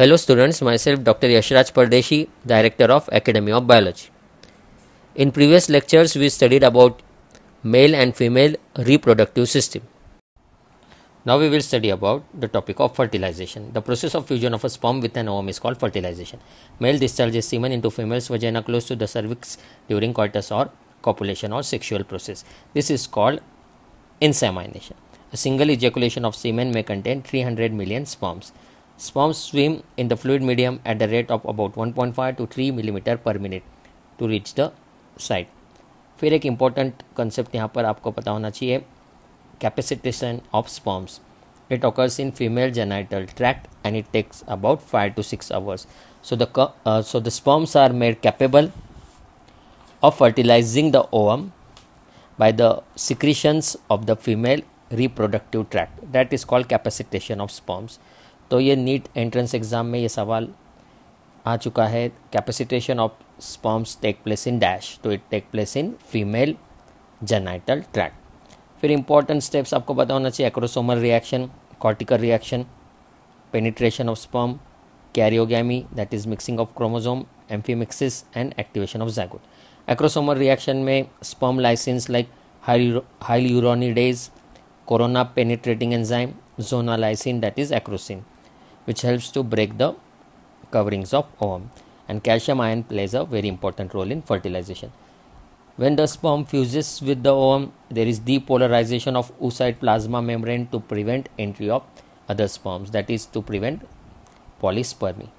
Hello students, myself Dr. Yashraj Pardeshi, Director of Academy of Biology. In previous lectures, we studied about male and female reproductive system. Now we will study about the topic of fertilization. The process of fusion of a sperm with an ovum is called fertilization. Male discharges semen into female's vagina close to the cervix during coitus or copulation or sexual process. This is called insemination. A single ejaculation of semen may contain 300 million sperms. Sperms swim in the fluid medium at the rate of about 1.5 to 3 millimeter per minute to reach the site. फिर एक important concept यहाँ पर आपको पता होना चाहिए capacitation of sperms it occurs in female genital tract and it takes about five to six hours so the so the sperms are made capable of fertilising the ovum by the secretions of the female reproductive tract that is called capacitation of sperms तो ये NEET entrance exam में ये सवाल आ चुका है capacitation of sperms take place in dash तो it take place in female genital tract फिर इंपॉर्टेंट स्टेप्स आपको पता होना चाहिए acrosomal reaction cortical reaction penetration of sperm karyogamy that is mixing of chromosome amphimixis and activation of zygote acrosomal reaction में sperm lysins like hyaluronidase corona penetrating enzyme zonalysin that is acrosin which helps to break the coverings of ovum and calcium ion plays a very important role in fertilization when the sperm fuses with the ovum there is depolarization of oocyte plasma membrane to prevent entry of other sperms that is to prevent polyspermy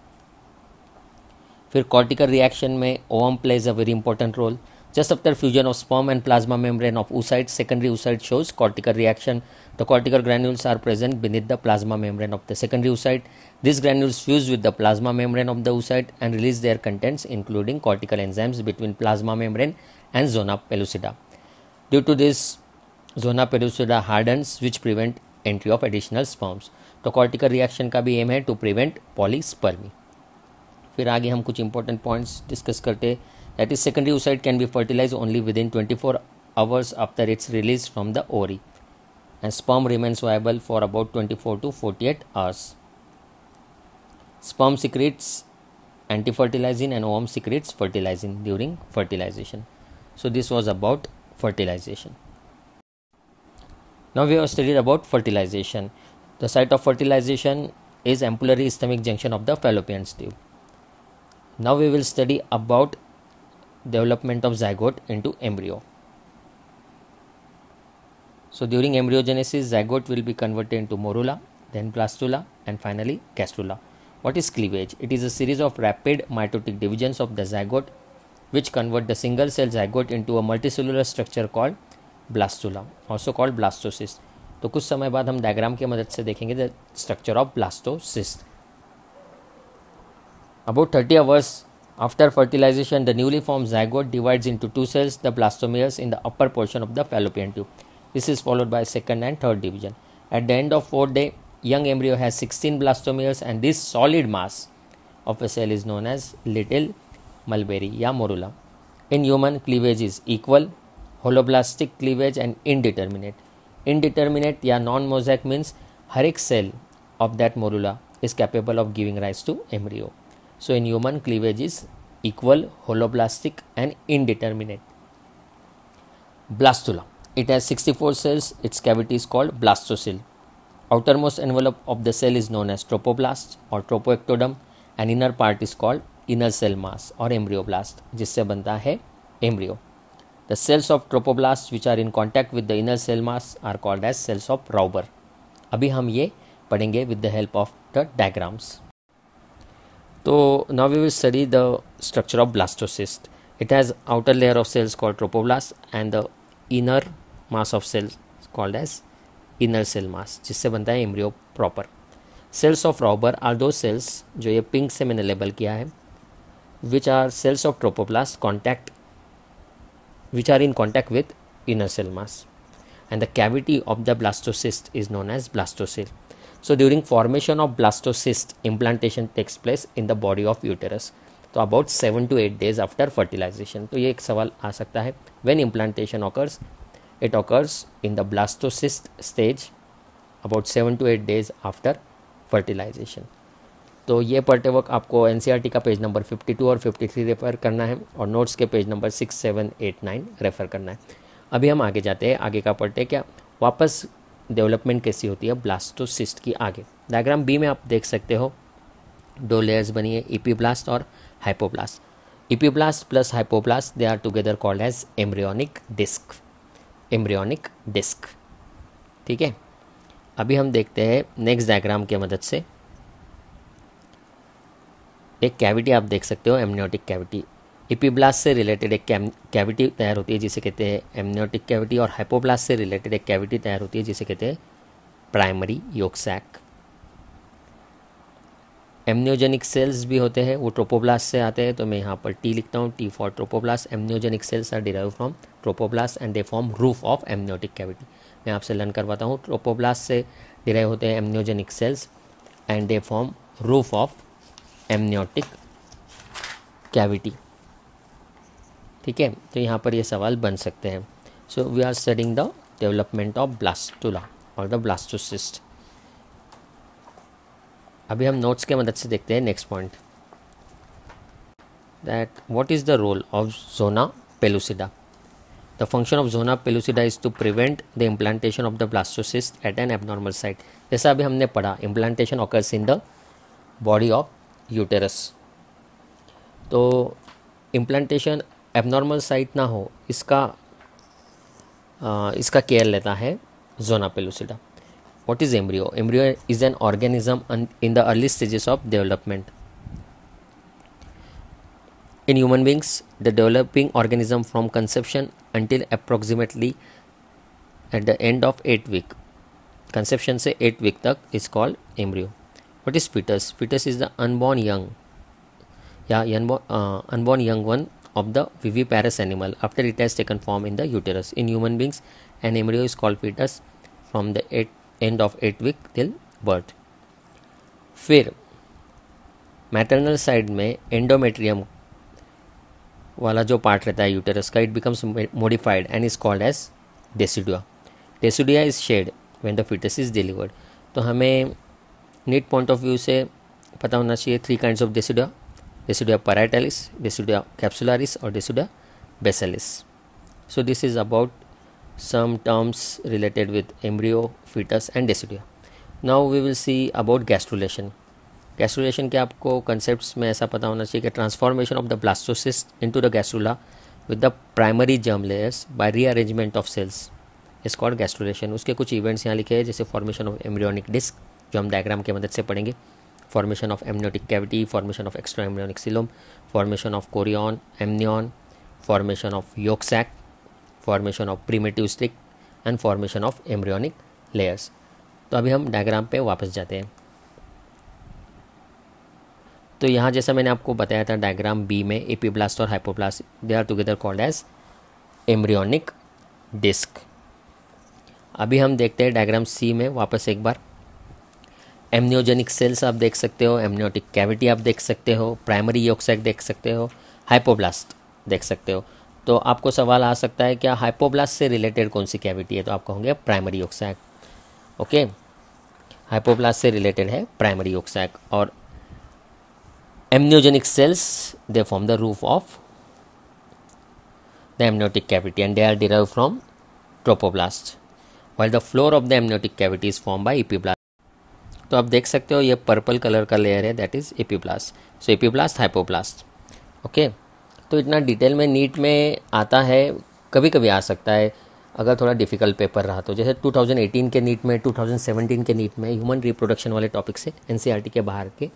फिर cortical reaction में ओम plays a very important role Just after fusion of sperm and plasma membrane of oocyte, secondary oocyte shows cortical reaction. The cortical granules are present beneath the plasma membrane of the secondary oocyte. These granules fuse with the plasma membrane of the oocyte and release their contents including cortical enzymes between plasma membrane and zona pellucida. Due to this, zona pellucida hardens which prevent entry of additional sperms तो cortical reaction का भी M है to prevent polyspermy फिर आगे हम कुछ important points discuss करते that is secondary oocyte can be fertilized only within 24 hours after its release from the ovary and sperm remains viable for about 24 to 48 hours. Sperm secretes antifertilizin and ovum secretes fertilizin during fertilization. So this was about fertilization. Now we have studied about fertilization. The site of fertilization is ampullary isthmic junction of the fallopian tube. Now we will study about development of zygote into embryo. So during embryogenesis, zygote will be converted into morula, then blastula, and finally gastrula. What is cleavage? It is a series of rapid mitotic divisions of the zygote which convert the single cell zygote into a multicellular structure called blastula, also called blastocyst. तो कुछ समय बाद हम diagram की मदद से देखेंगे the structure of blastocyst about thirty hours After fertilization, the newly formed zygote divides into two cells, the blastomeres, in the upper portion of the fallopian tube. This is followed by second and third division. At the end of fourth day, young embryo has 16 blastomeres, and this solid mass of a cell is known as little mulberry or morula. In human, cleavage is equal, holoblastic cleavage and indeterminate. Indeterminate or non-mosaic means हर cell of that morula is capable of giving rise to embryo. So in human cleavage is equal, holoblastic and indeterminate. Blastula. It has 64 cells. Its cavity is called blastocyst. Outermost envelope of the cell is known as tropoblast or tropoectoderm and inner part is called inner cell mass or embryoblast जिससे बनता है embryo. The cells of tropoblasts which are in contact with the inner cell mass are called as cells of Rauber. अभी हम ये पढ़ेंगे with the help of the diagrams. तो now we will study the structure of blastocyst it has outer layer of cells called trophoblast and the inner mass of cells called as inner cell mass जिससे बनता है embryo proper cells of Rauber are दो cells जो ये pink से मैंने label किया है which are cells of trophoblast contact which are in contact with inner cell mass and the cavity of the blastocyst is known as blastocoel so during formation of blastocyst implantation takes place in the body of uterus तो about seven to eight days after fertilisation तो ये एक सवाल आ सकता है when implantation occurs it occurs in the blastocyst stage about seven to eight days after fertilisation तो ये पढ़ते वक्त आपको एन e का पेज नंबर 52 और 53 रेफर करना है और नोट्स के page number six seven eight nine refer करना है अभी हम आगे जाते हैं आगे का पढ़ते क्या वापस डेवलपमेंट कैसी होती है ब्लास्टोसिस्ट की आगे डायग्राम बी में आप देख सकते हो दो लेयर्स बनी है इपीब्लास्ट और hypoblast epiblast plus hypoblast they are together called as embryonic disc embryonic disc ठीक है अभी हम देखते हैं नेक्स्ट डायग्राम के मदद से एक कैविटी आप देख सकते हो एमनियोटिक कैविटी इपीब्लास्ट से रिलेटेड एक कैविटी तैयार होती है जिसे कहते हैं एमनियोटिक कैविटी और हाइपोब्लास्ट से रिलेटेड एक कैविटी तैयार होती है जिसे कहते हैं primary yolk sac amniogenic sales भी होते हैं वो ट्रोपोब्लास्ट से आते हैं तो मैं यहाँ पर टी लिखता हूँ T for trophoblast amniogenic cells are derive from trophoblast and they form roof of amniotic cavity मैं आपसे लर्न करवाता हूँ ट्रोपोब्लास्ट से डिराइव होते हैं amniogenic cells and they form roof of amniotic cavity ठीक है तो यहाँ पर ये सवाल बन सकते हैं so we are studying the development of blastula और द ब्लास्टोसिस्ट अभी हम नोट्स के मदद से देखते हैं next point that what is the role of zona pellucida the function of zona pellucida is to prevent the implantation of the blastocyst at an abnormal site जैसा अभी हमने पढ़ा implantation occurs in the body of uterus तो implantation abnormal site ना हो इसका आ, इसका केयर लेता है zona pellucida what is embryo embryo is an organism in the early stages of development in human beings the developing organism from conception until approximately at the end of eight week conception से eight week तक is called embryo what is foetus foetus is the unborn young या unborn young one of the viviparous animal after it has taken form in the uterus. In human beings, an embryo is called fetus from the eight, end of 8 week till birth. फिर maternal side में endometrium वाला जो part रहता है uterus का it becomes modified and is called as decidua decidua is shed when the foetus is delivered तो हमें NEET point of view से पता होना चाहिए three kinds of decidua Decidia pariettalis, Decidia capsularis or Decidia basalis. So this is about some terms related with embryo, fetus and Decidia. Now we will see about gastrulation. Gastrulation के आपको concept में ऐसा पता होना चाहिए कि transformation of the blastocyst into the gastrula with the primary germ layers by rearrangement of cells is called gastrulation उसके कुछ इवेंट्स यहाँ लिखे हैं जैसे फॉर्मेशन ऑफ एम्ब्रियोनिक डिस्क जो हम डायग्राम की मदद से पढ़ेंगे formation of amniotic cavity, formation of extraembryonic coelom, formation of chorion, amnion, formation of yolk sac, formation of primitive stick and formation of embryonic layers. तो अभी हम डायग्राम पे वापस जाते हैं तो यहाँ जैसा मैंने आपको बताया था डायग्राम बी में एपीब्लास्ट और hypoblast they are together called as embryonic disc अभी हम देखते हैं डायग्राम सी में वापस एक बार एमनियोजेनिक सेल्स आप देख सकते हो एमनियोटिक कैविटी आप देख सकते हो प्राइमरी योग देख सकते हो हाइपोब्लास्ट देख सकते हो तो आपको सवाल आ सकता है क्या हाइपोब्लास्ट से रिलेटेड कौन सी कैविटी है तो आप कहोगे प्राइमरी योग ओके हाइपोब्लास्ट से रिलेटेड है प्राइमरी योग और amniogenic cells they form the roof of the amniotic cavity and they are derive from trophoblast while the floor of the amniotic cavity form by by epiblast तो आप देख सकते हो ये purple colour का layer है that is epiblast so hypo hypoblast okay तो इतना डिटेल में नीट में आता है कभी कभी आ सकता है अगर थोड़ा डिफिकल्ट पेपर रहा तो जैसे 2018 के नीट में 2017 के नीट में ह्यूमन रिप्रोडक्शन वाले टॉपिक से एन e के बाहर के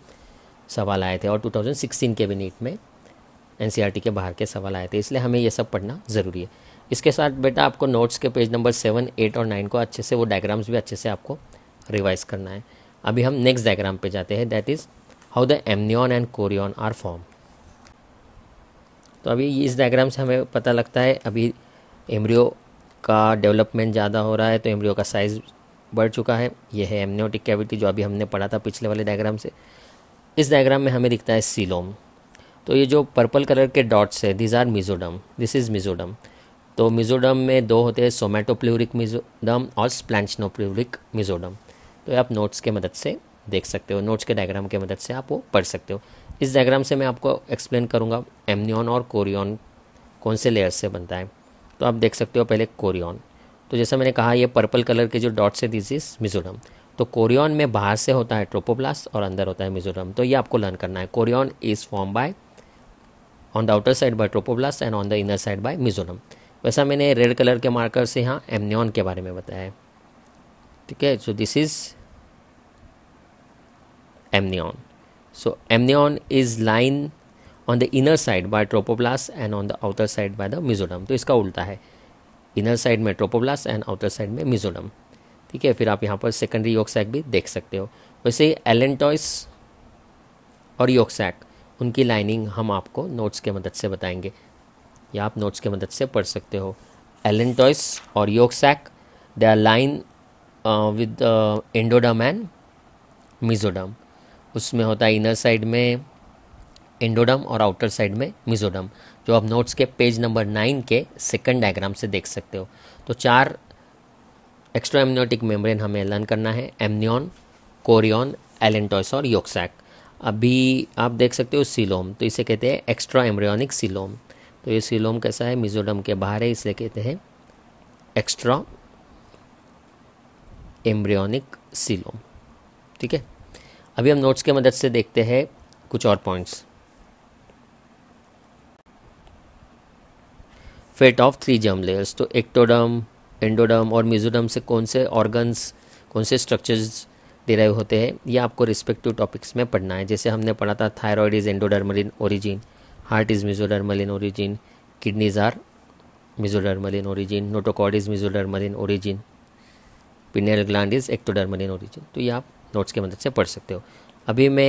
सवाल आए थे और 2016 के भी नीट में एन e के बाहर के सवाल आए थे इसलिए हमें यह सब पढ़ना ज़रूरी है इसके साथ बेटा आपको नोट्स के पेज नंबर सेवन एट और नाइन को अच्छे से वो डायग्राम्स भी अच्छे से आपको रिवाइज़ करना है अभी हम नेक्स्ट डायग्राम पे जाते हैं that is how the amnion and chorion are form तो अभी इस डायग्राम से हमें पता लगता है अभी एम्ब्रियो का डेवलपमेंट ज़्यादा हो रहा है तो एम्ब्रियो का साइज़ बढ़ चुका है यह है एमनियोटिक कैविटी जो अभी हमने पढ़ा था पिछले वाले डायग्राम से इस डायग्राम में हमें दिखता है सीलोम तो ये जो पर्पल कलर के डॉट्स है these are mesoderm this is mesoderm तो मिजोडम में दो होते हैं सोमेटोप्लोरिक मिजोडम और स्प्लैंशनोप्ल्यूरिक मिजोडम तो आप नोट्स के मदद से देख सकते हो नोट्स के डायग्राम के मदद से आप वो पढ़ सकते हो इस डायग्राम से मैं आपको एक्सप्लेन करूँगा एमनियन और कोरियन कौन से लेयर से बनता है तो आप देख सकते हो पहले कोरियन तो जैसा मैंने कहा ये पर्पल कलर के जो डॉट्स है दिस इज़ मिजोरम तो कोरियन में बाहर से होता है ट्रोपोब्लास्ट और अंदर होता है मिजोरम तो ये आपको लर्न करना है chorion is form by on the outer side by trophoblast and on the inner side by mesoderm वैसा मैंने रेड कलर के मार्कर से यहाँ एमनियन के बारे में बताया है ठीक है so this is amnion so amnion is line on the inner side by tropoblasts and on the outer side by the mesoderm तो इसका उल्टा है इनर साइड में ट्रोपोब्लास्ट एंड आउटर साइड में मिजोडम ठीक है फिर आप यहाँ पर सेकेंडरी योगसैक भी देख सकते हो वैसे ही एलेंटॉइस और योगसैक उनकी लाइनिंग हम आपको नोट्स के मदद से बताएंगे या आप नोट्स के मदद से पढ़ सकते हो एलेंटॉइस और yolk sac they are line with endoderm and mesoderm उसमें होता है इनर साइड में एंडोडम और आउटर साइड में मिजोडम जो आप नोट्स के पेज नंबर नाइन के सेकंड डायग्राम से देख सकते हो तो चार एक्स्ट्रा एमनियोटिक मेम्ब्रेन हमें लर्न करना है एमनियन कोरियन एलेंटोस और योक्सैक अभी आप देख सकते हो सिलोम तो इसे कहते हैं एक्स्ट्रा एम्ब्रियोनिक सिलोम तो ये सिलोम कैसा है मिजोडम के बाहर है इसलिए कहते हैं एक्स्ट्रा एम्ब्रियोनिक सीलोम ठीक है अभी हम नोट्स के मदद से देखते हैं कुछ और points fate of three germ layers तो एक्टोडम एंडोडम और मिजोडम से कौन से ऑर्गन्स कौन से स्ट्रक्चर्स डिराइव होते हैं ये आपको रिस्पेक्टिव टॉपिक्स में पढ़ना है जैसे हमने पढ़ा था thyroid is endodermal in origin heart is mesodermal in origin kidneys are mesodermal in origin notochord is mesodermal in origin pineal gland is ectodermal in origin तो ये आप नोट्स की मदद से पढ़ सकते हो अभी मैं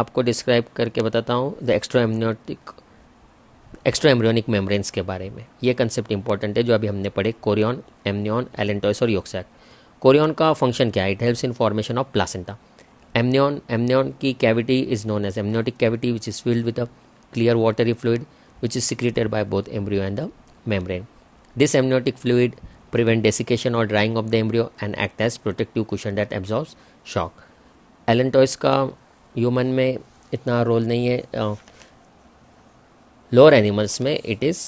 आपको डिस्क्राइब करके बताता हूँ the extra amniotic extra embryonic membranes के बारे में ये कंसेप्ट इंपॉर्टेंट है जो अभी हमने पढ़े कोरियन एमनियन एलेंटोइस और योक्सैक कोरियन का फंक्शन क्या है it helps in formation of placenta amnion amnion की cavity is known as amniotic cavity which is filled with a clear watery fluid which is secreted by both embryo and the membrane this amniotic fluid prevent desiccation or drying of the embryo and act as protective cushion that absorbs shock allantois का human में इतना role नहीं है lower animals में it is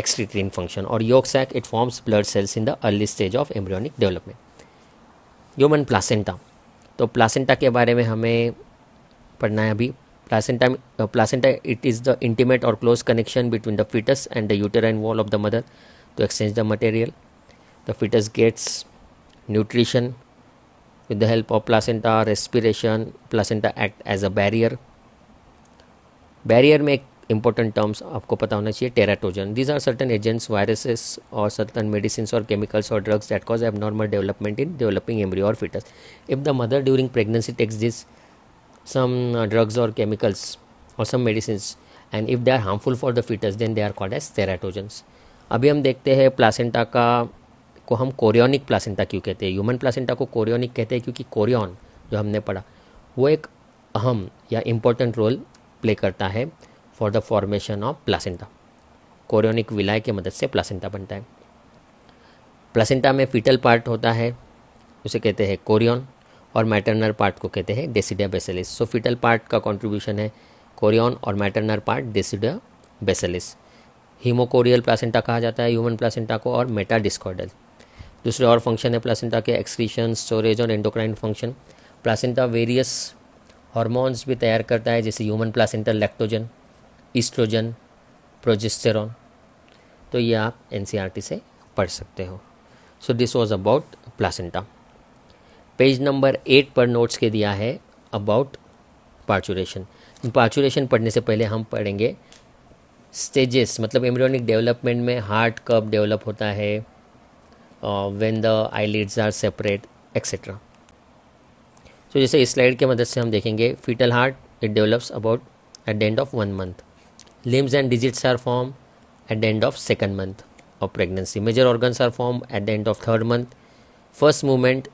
excretory function or yolk sac it forms blood cells in the early stage of embryonic development human placenta तो placenta के बारे में हमें पढ़ना है अभी placenta placenta it is the intimate और close connection between the fetus and the uterine wall of the mother to exchange the material the fetus gets nutrition with the help of placenta respiration placenta act as a barrier barrier में important terms आपको पता होना चाहिए teratogen these are certain agents viruses or certain medicines or chemicals or drugs that cause abnormal development in developing embryo or fetus if the mother during pregnancy takes this some drugs or chemicals or some medicines and if they are harmful for the fetus then they are called as teratogens अभी हम देखते हैं placenta का को हम chorionic placenta क्यों कहते हैं ह्यूमन प्लासेंटा को कोरियोनिक कहते हैं क्योंकि कोरियन जो हमने पढ़ा वो एक अहम या इम्पोर्टेंट रोल प्ले करता है for the formation of placenta chorionic villi के मदद से प्लासेंटा बनता है प्लासेंटा में फीटल पार्ट होता है उसे कहते हैं कोरियन और मैटरनर पार्ट को कहते हैं decidua basalis so fetal part का कॉन्ट्रीब्यूशन है कोरियन और maternal part decidua basalis hemochorial placenta कहा जाता है ह्यूमन प्लासेंटा को और मेटा डिस्कॉर्डल दूसरे और फंक्शन है प्लासेंटा के एक्सक्रीशन स्टोरेज और endocrine function placenta various hormones भी तैयार करता है जैसे human placenta lactogen estrogen progesterone तो ये आप एन e से पढ़ सकते हो so this was about placenta page number eight पर नोट्स के दिया है अबाउट पार्चुरेशन पार्चुरेशन पढ़ने से पहले हम पढ़ेंगे स्टेजेस मतलब एम्ब्रियोनिक डेवलपमेंट में हार्ट कब डेवलप होता है Uh, when the eyelids are separate etc so जैसे इस स्लाइड के मदद से हम देखेंगे Fetal heart it develops about at the end of one month. limbs and digits are formed at the end of second month of pregnancy major organs are formed at the end of third month first movement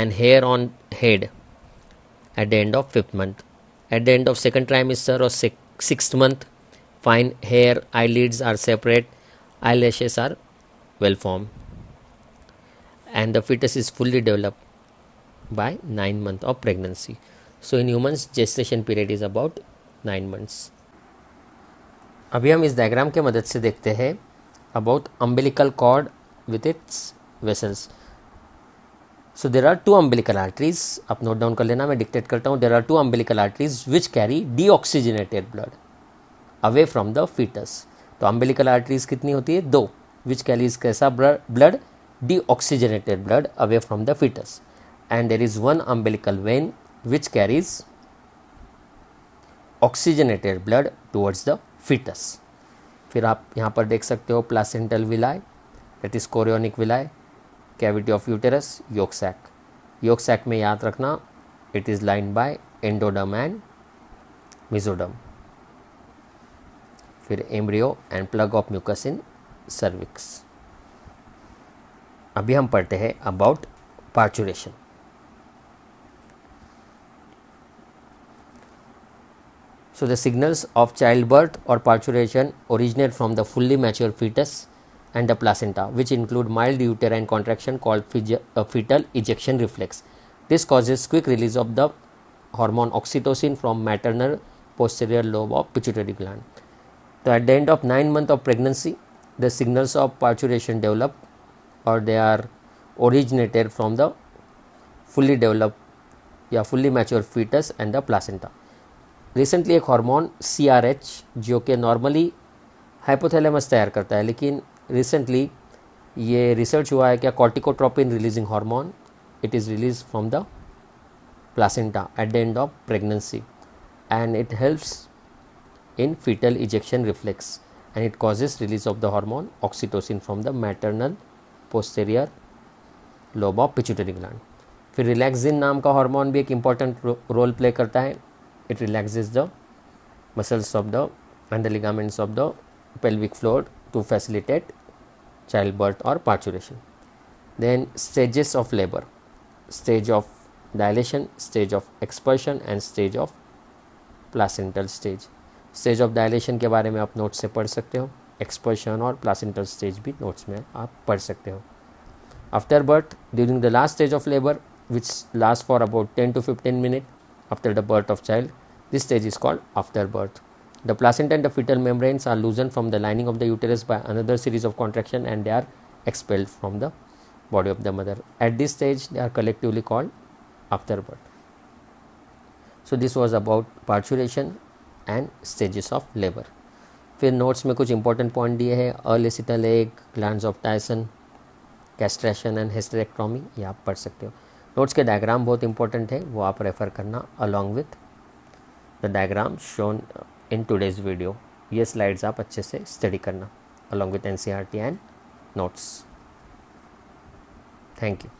and hair on head at the end of fifth month at the end of second trimester or sixth month fine hair eyelids are separate eyelashes are well formed and the fetus is fully developed by 9 month of pregnancy so in humans gestation period is about 9 months अभी हम इस diagram के मदद से देखते हैं about umbilical cord with its vessels so there are two umbilical arteries आप note down कर लेना मैं डिक्टेट करता हूँ there are two umbilical arteries which carry deoxygenated blood away from the fetus तो अम्बेलिकल आर्टरीज कितनी होती है दो विच कैरीज कैसा blood deoxygenated blood away from the fetus and there is one umbilical vein which carries oxygenated blood towards the fetus फिर आप यहाँ पर देख सकते हो placental villi that is chorionic villi cavity of uterus yolk sac yolk sac में याद रखना it is line by endoderm and mesoderm फिर embryo and plug of mucus in cervix अभी हम पढ़ते हैं about parturition so the signals of child birth और parturition originate from the fully mature fetus and the placenta which include mild uterine contraction called fetal ejection reflex this causes quick release of the hormone oxytocin from maternal posterior lobe of pituitary gland तो at the end of nine month of pregnancy the signals of parturition develop और they are originated from the fully develop या fully mature fetus and the placenta recently एक hormone C R H जो कि normally hypothalamus तैयार करता है लेकिन recently ये रिसर्च हुआ है क्या corticotropin releasing hormone it is release from the placenta at the end of pregnancy and it helps in fetal ejection reflex and it causes release of the hormone oxytocin from the maternal posterior lobe of pituitary gland फिर relaxin नाम का hormone भी एक important role play करता है it relaxes the muscles of the and ligaments of the pelvic floor to facilitate child birth और parturition then stages of labour stage of dilation stage of expulsion and stage of placental stage stage of dilation के बारे में आप note से पढ़ सकते हो एक्सपर्शन और placental stage. भी notes. में आप पढ़ सकते हो after birth during the last stage of labour which last for about ten to fifteen minute after the birth of child this stage is called after The placenta and the fetal membranes are loosened from the lining of the uterus by another series of contraction and they are expelled from the body of the mother. At this stage, they are collectively called after birth. So, this was about parturition and stages of labor. फिर notes में कुछ important point दिए हैं alecithal egg gland of Tyson castration and hysterectomy ये आप पढ़ सकते हो नोट्स के डायग्राम बहुत इंपॉर्टेंट है वो आप रेफ़र करना along with the diagram shown in today's video ये स्लाइड्स आप अच्छे से स्टडी करना along with N C R T and notes thank you